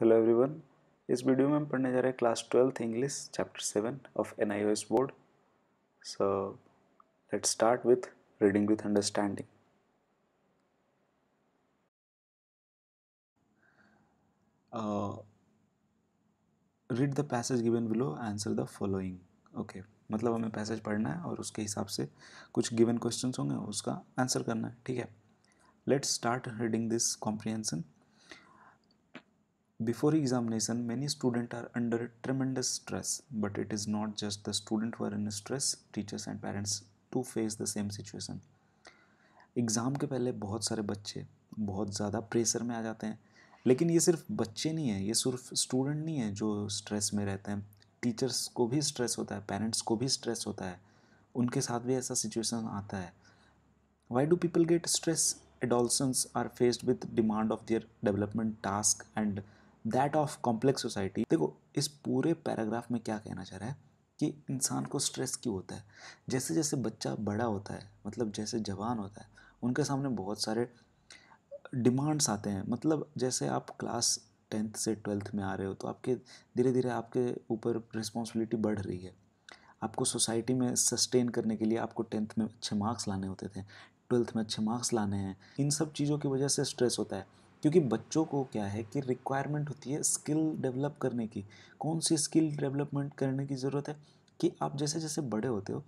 Hello everyone इस video में हम पढ़ने जा रहे हैं class twelfth English chapter seven of N I S board so let's start with reading with understanding read the passage given below answer the following okay मतलब हमें passage पढ़ना है और उसके हिसाब से कुछ गिवन क्वेश्चन होंगे उसका आंसर करना है ठीक है let's start reading this comprehension Before examination, many students are under tremendous stress, but it is not just the student who are in stress, teachers and parents too face the same situation. Exam के पहले बहुत सारे बच्चे बहुत ज़्यादा pressure में आ जाते हैं लेकिन ये सिर्फ बच्चे नहीं हैं ये सिर्फ स्टूडेंट नहीं है जो स्ट्रेस में रहते हैं टीचर्स को भी स्ट्रेस होता है पेरेंट्स को भी स्ट्रेस होता है उनके साथ भी ऐसा सिचुएशन आता है why do people get stress adolescents are faced with demand of their development task and that of complex society देखो इस पूरे पैराग्राफ में क्या कहना चाह रहा है कि इंसान को स्ट्रेस क्यों होता है जैसे जैसे बच्चा बड़ा होता है मतलब जैसे जवान होता है उनके सामने बहुत सारे डिमांड्स आते हैं मतलब जैसे आप क्लास टेंथ से ट्वेल्थ में आ रहे हो तो आपके धीरे धीरे आपके ऊपर रिस्पॉन्सिबिलिटी बढ़ रही है आपको सोसाइटी में सस्टेन करने के लिए आपको टेंथ में अच्छे मार्क्स लाने होते थे ट्वेल्थ में अच्छे मार्क्स लाने हैं इन सब चीज़ों की वजह से स्ट्रेस होता है क्योंकि बच्चों को क्या है कि रिक्वायरमेंट होती है स्किल डेवलप करने की कौन सी स्किल डेवलपमेंट करने की ज़रूरत है कि आप जैसे जैसे बड़े होते हो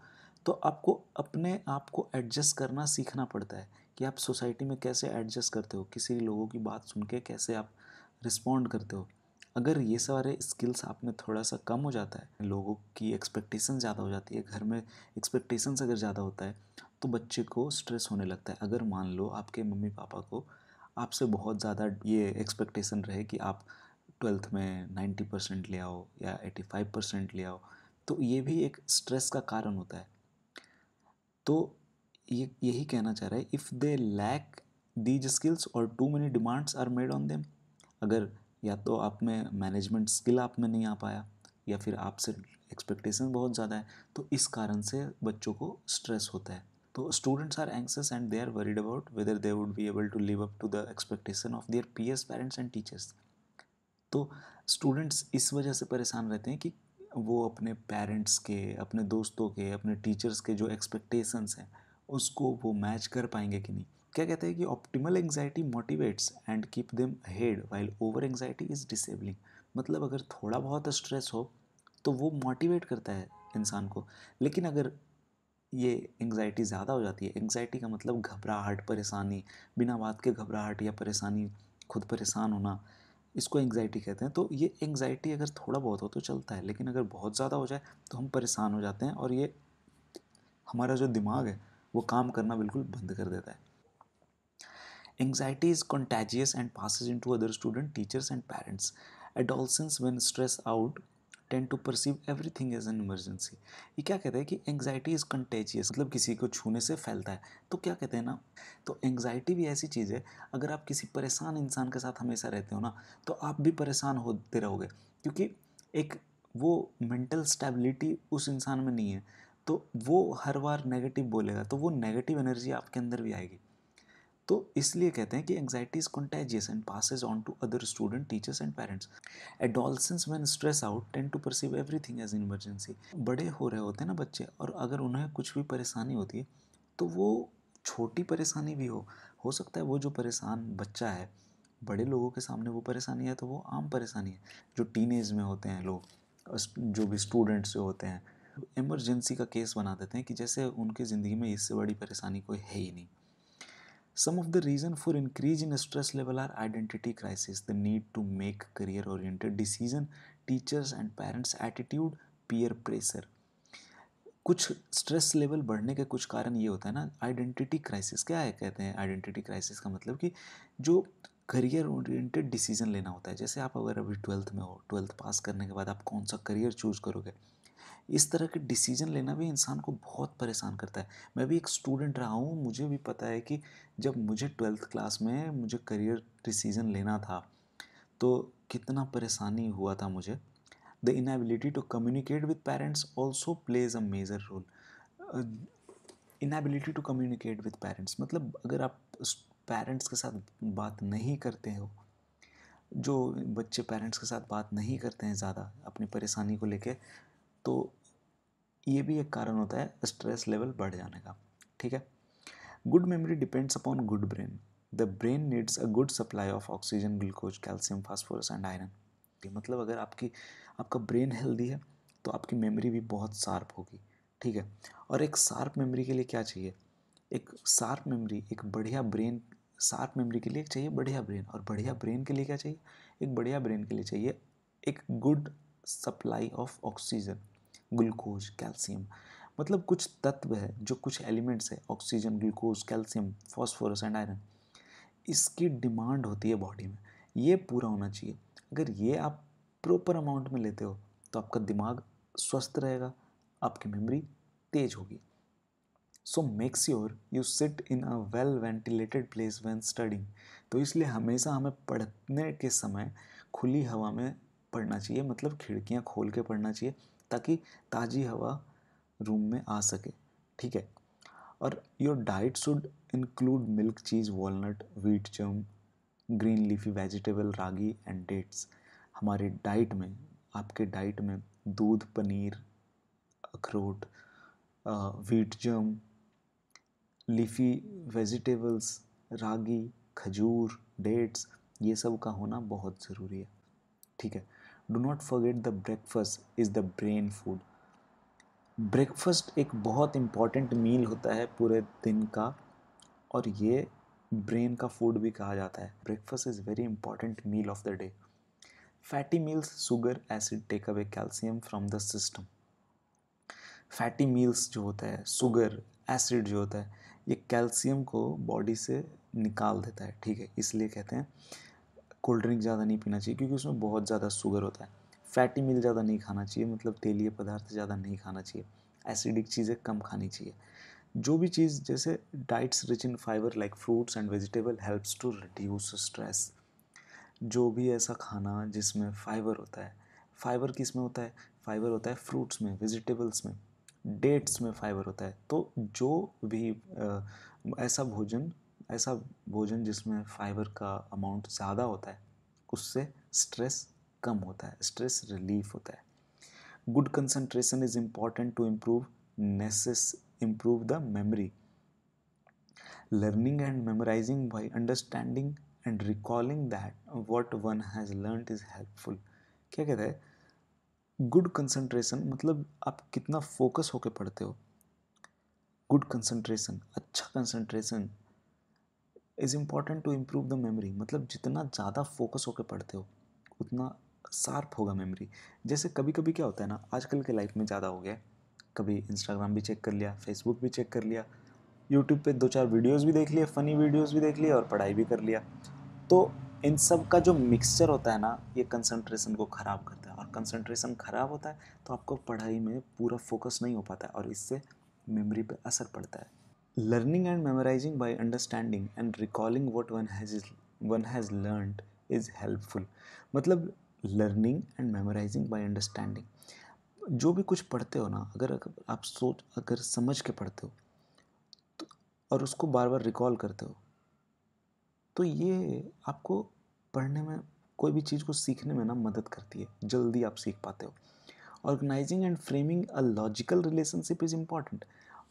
तो आपको अपने आप को एडजस्ट करना सीखना पड़ता है कि आप सोसाइटी में कैसे एडजस्ट करते हो किसी लोगों की बात सुन के कैसे आप रिस्पॉन्ड करते हो अगर ये सारे स्किल्स आप में थोड़ा सा कम हो जाता है लोगों की एक्सपेक्टेशन ज़्यादा हो जाती है घर में एक्सपेक्टेशंस अगर ज़्यादा होता है तो बच्चे को स्ट्रेस होने लगता है अगर मान लो आपके मम्मी पापा को आपसे बहुत ज़्यादा ये एक्सपेक्टेशन रहे कि आप ट्वेल्थ में नाइन्टी परसेंट ले आओ या एटी फाइव परसेंट ले आओ तो ये भी एक स्ट्रेस का कारण होता है तो ये यही कहना चाह रहा है if they lack these skills और too many demands are made on them अगर या तो आप में मैनेजमेंट स्किल आप में नहीं आ पाया या फिर आपसे एक्सपेक्टेशन बहुत ज़्यादा है तो इस कारण से बच्चों को स्ट्रेस होता है तो students are are and they are worried about whether they would be able to live up to the expectation of their P S parents and teachers तो स्टूडेंट्स इस वजह से परेशान रहते हैं कि वो अपने पेरेंट्स के अपने दोस्तों के अपने टीचर्स के जो एक्सपेक्टेशंस हैं उसको वो मैच कर पाएंगे कि नहीं क्या कहते हैं कि optimal anxiety motivates and keep them head while over anxiety is disabling मतलब अगर थोड़ा बहुत स्ट्रेस हो तो वो मोटिवेट करता है इंसान को लेकिन अगर ये एंगजाइटी ज़्यादा हो जाती है एंगजाइटी का मतलब घबराहट परेशानी बिना बात के घबराहट या परेशानी खुद परेशान होना इसको एंग्ज़ाइटी कहते हैं तो ये एंगजाइटी अगर थोड़ा बहुत हो तो चलता है लेकिन अगर बहुत ज़्यादा हो जाए तो हम परेशान हो जाते हैं और ये हमारा जो दिमाग है वो काम करना बिल्कुल बंद कर देता है anxiety is and passes into other student teachers and parents adolescents when stress out tend to perceive everything as an emergency ये क्या कहते हैं कि एंगजाइटी इज़ कंटेजियस मतलब किसी को छूने से फैलता है तो क्या कहते हैं ना तो एंगजाइटी भी ऐसी चीज़ है अगर आप किसी परेशान इंसान के साथ हमेशा रहते हो ना तो आप भी परेशान होते रहोगे क्योंकि एक वो मेंटल स्टेबिलिटी उस इंसान में नहीं है तो वो हर बार नेगेटिव बोलेगा तो वो नेगेटिव एनर्जी आपके अंदर भी आएगी तो इसलिए कहते हैं कि anxiety is contagious and passes on to other student teachers and parents Adolescents man stress out tend to perceive everything as emergency बड़े हो रहे होते हैं ना बच्चे और अगर उन्हें कुछ भी परेशानी होती है तो वो छोटी परेशानी भी हो हो सकता है वो जो परेशान बच्चा है बड़े लोगों के सामने वो परेशानी है तो वो आम परेशानी है जो टीन में होते हैं लोग जो भी स्टूडेंट्स होते हैं इमरजेंसी का केस बना देते हैं कि जैसे उनकी ज़िंदगी में इससे बड़ी परेशानी कोई है ही नहीं Some of the reason for increase in stress level are identity crisis, the need to make career oriented decision, teachers and parents attitude, peer pressure. कुछ स्ट्रेस लेवल बढ़ने के कुछ कारण ये होता है ना आइडेंटिटी क्राइसिस क्या है कहते हैं आइडेंटिटी क्राइसिस का मतलब कि जो करियर ओरिएंटेड डिसीजन लेना होता है जैसे आप अगर अभी ट्वेल्थ में हो ट्वेल्थ पास करने के बाद आप कौन सा करियर चूज़ करोगे इस तरह के डिसीजन लेना भी इंसान को बहुत परेशान करता है मैं भी एक स्टूडेंट रहा हूँ मुझे भी पता है कि जब मुझे ट्वेल्थ क्लास में मुझे करियर डिसीजन लेना था तो कितना परेशानी हुआ था मुझे the inability to communicate with parents also plays a major role inability to communicate with parents मतलब अगर आप पेरेंट्स के साथ बात नहीं करते हो जो बच्चे पेरेंट्स के साथ बात नहीं करते हैं ज़्यादा अपनी परेशानी को लेके तो ये भी एक कारण होता है स्ट्रेस लेवल बढ़ जाने का ठीक है good memory depends upon good brain the brain needs a good supply of oxygen glucose calcium phosphorus and iron मतलब अगर आपकी आपका ब्रेन हेल्दी है तो आपकी मेमोरी भी बहुत शार्प होगी ठीक है और एक शार्प मेमोरी के लिए क्या चाहिए एक शार्प मेमोरी एक बढ़िया ब्रेन शार्प मेमोरी के लिए चाहिए बढ़िया ब्रेन और बढ़िया ब्रेन के लिए क्या चाहिए एक बढ़िया ब्रेन के लिए चाहिए एक good supply of oxygen glucose calcium मतलब कुछ तत्व है जो कुछ एलिमेंट्स है oxygen glucose calcium phosphorus and iron इसकी डिमांड होती है बॉडी में ये पूरा होना चाहिए अगर ये आप प्रॉपर अमाउंट में लेते हो तो आपका दिमाग स्वस्थ रहेगा आपकी मेमोरी तेज होगी so make sure you sit in a well ventilated place when studying तो इसलिए हमेशा हमें पढ़ने के समय खुली हवा में पढ़ना चाहिए मतलब खिड़कियाँ खोल के पढ़ना चाहिए ताकि ताज़ी हवा रूम में आ सके ठीक है और your diet should include milk cheese walnut wheat germ green leafy vegetable ragi and dates हमारे डाइट में आपके डाइट में दूध पनीर अखरोट व्हीट जम लीफी वेजिटेबल्स रागी खजूर डेट्स ये सब का होना बहुत ज़रूरी है ठीक है do not forget the breakfast is the brain food breakfast एक बहुत इम्पॉर्टेंट मील होता है पूरे दिन का और ये ब्रेन का फूड भी कहा जाता है breakfast is very important meal of the day fatty meals sugar acid take away calcium from the system fatty meals जो होता है शुगर एसिड जो होता है ये कैल्शियम को बॉडी से निकाल देता है ठीक है इसलिए कहते हैं कोल्ड ड्रिंक ज़्यादा नहीं पीना चाहिए क्योंकि उसमें बहुत ज़्यादा शुगर होता है फैटी मिल ज़्यादा नहीं खाना चाहिए मतलब तेलीय पदार्थ ज़्यादा नहीं खाना चाहिए एसिडिक चीज़ें कम खानी चाहिए जो भी चीज़ जैसे diets rich in fibre like fruits and vegetable helps to reduce stress जो भी ऐसा खाना जिसमें फाइबर होता है फाइबर किस में होता है फाइबर होता है फ्रूट्स में वेजिटेबल्स में डेट्स में फाइबर होता है तो जो भी आ, ऐसा भोजन ऐसा भोजन जिसमें फाइबर का अमाउंट ज़्यादा होता है उससे स्ट्रेस कम होता है स्ट्रेस रिलीफ होता है good concentration is important to improve नेसेस improve the memory learning and memorising by understanding and recalling that what one has learn is helpful क्या कहते हैं गुड कंसंट्रेशन मतलब आप कितना फोकस होकर पढ़ते हो गुड कंसंट्रेशन अच्छा concentration is important to improve the memory मतलब जितना ज़्यादा फोकस होकर पढ़ते हो उतना शार्प होगा मेमोरी जैसे कभी कभी क्या होता है ना आजकल के लाइफ में ज़्यादा हो गया कभी इंस्टाग्राम भी चेक कर लिया फेसबुक भी चेक कर लिया यूट्यूब पे दो चार वीडियोस भी देख लिए फ़नी वीडियोस भी देख लिए और पढ़ाई भी कर लिया तो इन सब का जो मिक्सचर होता है ना ये कंसंट्रेशन को ख़राब करता है और कंसंट्रेशन ख़राब होता है तो आपको पढ़ाई में पूरा फोकस नहीं हो पाता है और इससे मेमोरी पे असर पड़ता है and memorising memorizing understanding and recalling recalling one has is one has learn is helpful मतलब learning and memorising by understanding जो भी कुछ पढ़ते हो ना अगर आप सोच अगर समझ के पढ़ते हो तो, और उसको बार बार रिकॉल करते हो तो ये आपको पढ़ने में कोई भी चीज़ को सीखने में ना मदद करती है जल्दी आप सीख पाते हो organising and framing a logical relationship is important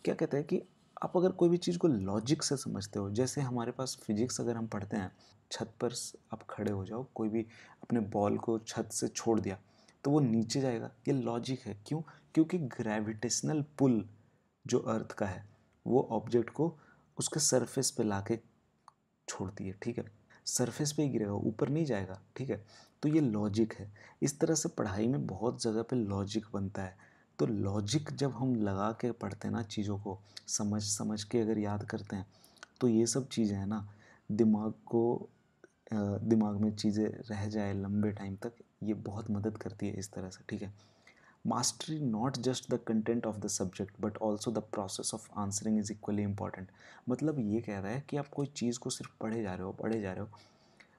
क्या कहते हैं कि आप अगर कोई भी चीज़ को लॉजिक से समझते हो जैसे हमारे पास फिजिक्स अगर हम पढ़ते हैं छत पर आप खड़े हो जाओ कोई भी अपने बॉल को छत से छोड़ दिया तो वो नीचे जाएगा ये लॉजिक है क्यों क्योंकि ग्रेविटेशनल पुल जो अर्थ का है वो ऑब्जेक्ट को उसके सरफेस पे लाके छोड़ती है ठीक है सरफेस पे ही गिरेगा ऊपर नहीं जाएगा ठीक है तो ये लॉजिक है इस तरह से पढ़ाई में बहुत जगह पे लॉजिक बनता है तो लॉजिक जब हम लगा के पढ़ते हैं ना चीज़ों को समझ समझ के अगर याद करते हैं तो ये सब चीज़ें हैं ना दिमाग को दिमाग में चीज़ें रह जाए लंबे टाइम तक ये बहुत मदद करती है इस तरह से ठीक है mastery not just the content of the subject but also the process of answering is equally important मतलब ये कह रहा है कि आप कोई चीज़ को सिर्फ पढ़े जा रहे हो पढ़े जा रहे हो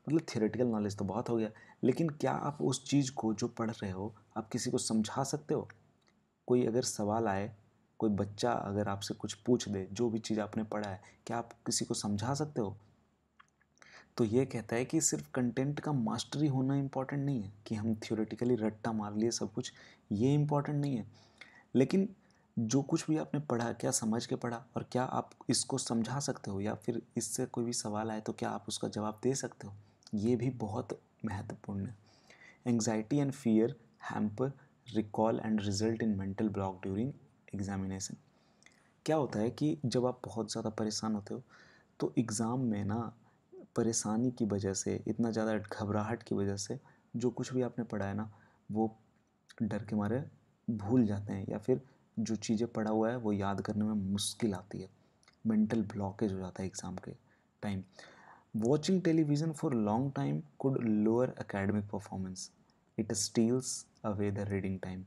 मतलब थियोरेटिकल नॉलेज तो बहुत हो गया लेकिन क्या आप उस चीज़ को जो पढ़ रहे हो आप किसी को समझा सकते हो कोई अगर सवाल आए कोई बच्चा अगर आपसे कुछ पूछ दे जो भी चीज़ आपने पढ़ा है क्या आप किसी को समझा सकते हो तो ये कहता है कि सिर्फ कंटेंट का मास्टरी होना इम्पॉर्टेंट नहीं है कि हम थियोरेटिकली रट्टा मार लिए सब कुछ ये इम्पॉर्टेंट नहीं है लेकिन जो कुछ भी आपने पढ़ा क्या समझ के पढ़ा और क्या आप इसको समझा सकते हो या फिर इससे कोई भी सवाल आए तो क्या आप उसका जवाब दे सकते हो ये भी बहुत महत्वपूर्ण है anxiety and fear hamper recall and result in mental block during examination क्या होता है कि जब आप बहुत ज़्यादा परेशान होते हो तो एग्ज़ाम में ना परेशानी की वजह से इतना ज़्यादा घबराहट की वजह से जो कुछ भी आपने पढ़ा है ना वो डर के मारे भूल जाते हैं या फिर जो चीज़ें पढ़ा हुआ है वो याद करने में मुश्किल आती है मेंटल ब्लॉकेज हो जाता है एग्ज़ाम के time watching television for long time could lower academic performance it steals away the reading time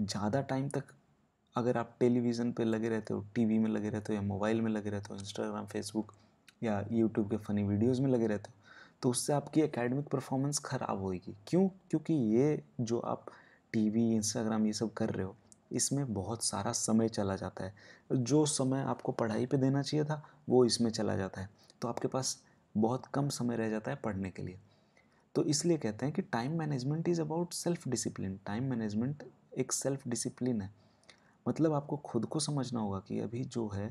ज़्यादा टाइम तक अगर आप टेलीविज़न पे लगे रहते हो टीवी में लगे रहते हो या मोबाइल में लगे रहते हो इंस्टाग्राम फेसबुक या यूट्यूब के फ़नी वीडियोज़ में लगे रहते हो तो उससे आपकी एकेडमिक परफॉर्मेंस ख़राब होगी क्यों क्योंकि ये जो आप टीवी इंस्टाग्राम ये सब कर रहे हो इसमें बहुत सारा समय चला जाता है जो समय आपको पढ़ाई पे देना चाहिए था वो इसमें चला जाता है तो आपके पास बहुत कम समय रह जाता है पढ़ने के लिए तो इसलिए कहते हैं कि time management is about self discipline time management एक सेल्फ डिसिप्लिन है मतलब आपको खुद को समझना होगा कि अभी जो है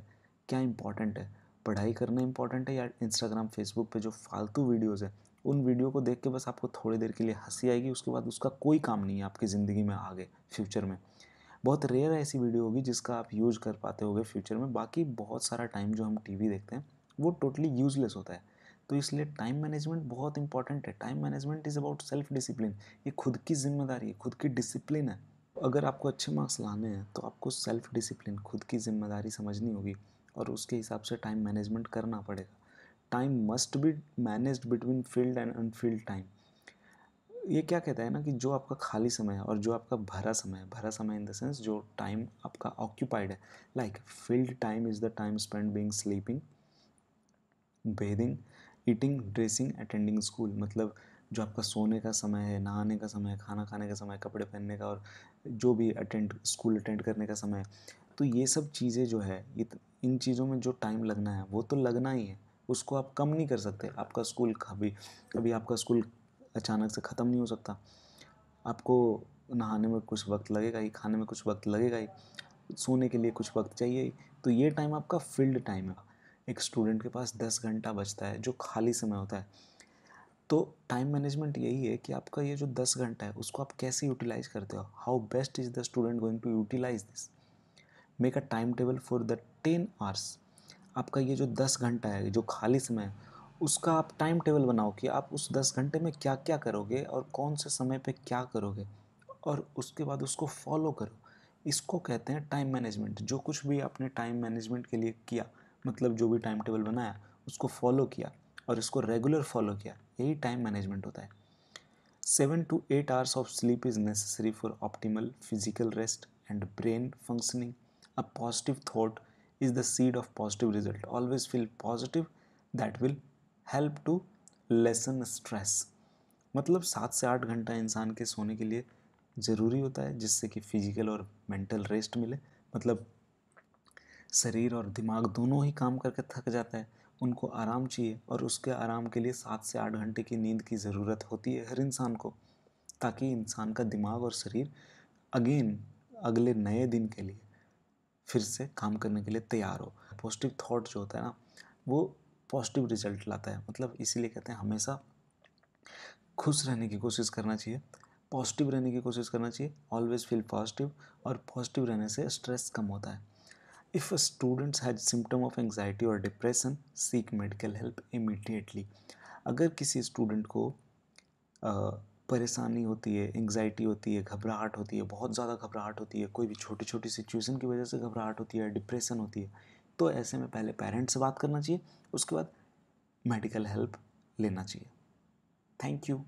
क्या इम्पॉर्टेंट है पढ़ाई करना इम्पॉर्टेंट है या इंस्टाग्राम फेसबुक पे जो फालतू वीडियोज़ है उन वीडियो को देख के बस आपको थोड़ी देर के लिए हंसी आएगी उसके बाद उसका कोई काम नहीं है आपकी ज़िंदगी में आगे फ्यूचर में बहुत रेयर ऐसी वीडियो होगी जिसका आप यूज़ कर पाते होगे फ्यूचर में बाकी बहुत सारा टाइम जो हम टीवी देखते हैं वो टोटली यूज़लेस होता है तो इसलिए टाइम मैनेजमेंट बहुत इंपॉर्टेंट है time management is about self discipline ये खुद की जिम्मेदारी है खुद की डिसिप्लिन है अगर आपको अच्छे मार्क्स लाने हैं तो आपको सेल्फ डिसिप्लिन खुद की जिम्मेदारी समझनी होगी और उसके हिसाब से टाइम मैनेजमेंट करना पड़ेगा time must be manage between filled and unfilled time ये क्या कहता है ना कि जो आपका खाली समय है और जो आपका भरा समय है भरा समय इन द सेंस जो टाइम आपका ऑक्यूपाइड है like filled time is the time spend being sleeping bathing eating dressing attending school मतलब जो आपका सोने का समय है नहाने का समय है खाना खाने का समय कपड़े पहनने का और जो भी अटेंड स्कूल अटेंड करने का समय तो ये सब चीज़ें जो है इन चीज़ों में जो टाइम लगना है वो तो लगना ही है उसको आप कम नहीं कर सकते आपका स्कूल कभी कभी आपका स्कूल अचानक से ख़त्म नहीं हो सकता आपको नहाने में कुछ वक्त लगेगा ही खाने में कुछ वक्त लगेगा ही सोने के लिए कुछ वक्त चाहिए तो ये टाइम आपका फील्ड टाइम है एक स्टूडेंट के पास दस घंटा बचता है जो खाली समय होता है तो टाइम मैनेजमेंट यही है कि आपका ये जो दस घंटा है उसको आप कैसे यूटिलाइज करते हो how best is the student going to utilise this make a time table for the ten hours आपका ये जो दस घंटा है जो खाली समय है उसका आप टाइम टेबल बनाओ कि आप उस दस घंटे में क्या क्या करोगे और कौन से समय पे क्या करोगे और उसके बाद उसको फॉलो करो इसको कहते हैं टाइम मैनेजमेंट जो कुछ भी आपने टाइम मैनेजमेंट के लिए किया मतलब जो भी टाइम टेबल बनाया उसको फॉलो किया और इसको रेगुलर फॉलो किया यही टाइम मैनेजमेंट होता है seven to eight hours of sleep is necessary for optimal physical rest and brain functioning a positive thought is the seed of positive result always feel positive that will help to lessen stress मतलब सात से आठ घंटा इंसान के सोने के लिए ज़रूरी होता है जिससे कि फिजिकल और मेंटल रेस्ट मिले मतलब शरीर और दिमाग दोनों ही काम करके थक जाता है उनको आराम चाहिए और उसके आराम के लिए सात से आठ घंटे की नींद की ज़रूरत होती है हर इंसान को ताकि इंसान का दिमाग और शरीर अगेन अगले नए दिन के लिए फिर से काम करने के लिए तैयार हो पॉजिटिव थॉट जो होता है ना वो पॉजिटिव रिजल्ट लाता है मतलब इसीलिए कहते हैं हमेशा खुश रहने की कोशिश करना चाहिए पॉजिटिव रहने की कोशिश करना चाहिए ऑलवेज फील पॉजिटिव और पॉजिटिव रहने से स्ट्रेस कम होता है if a student has symptom of anxiety or depression seek medical help immediately अगर किसी स्टूडेंट को परेशानी होती है एंग्जाइटी होती है घबराहट होती है बहुत ज़्यादा घबराहट होती है कोई भी छोटी छोटी सिचुएशन की वजह से घबराहट होती है डिप्रेशन होती है तो ऐसे में पहले पेरेंट्स से बात करना चाहिए उसके बाद मेडिकल हेल्प लेना चाहिए थैंक यू